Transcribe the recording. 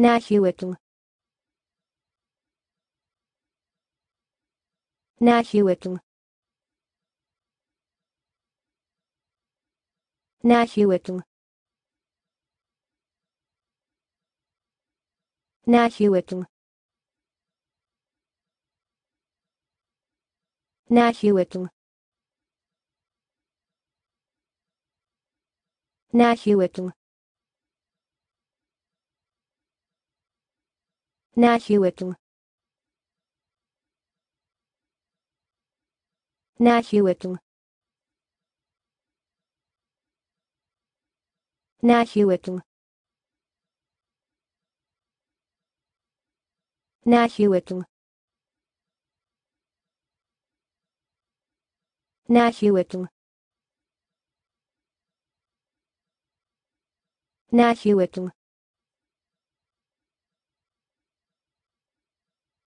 Nahuatl Nahuatl Nahuatl Nahuatl Nahuatl Nahuatl Nahuatl Nahuatl Nahuatl Nahuatl Nahuatl Nahuatl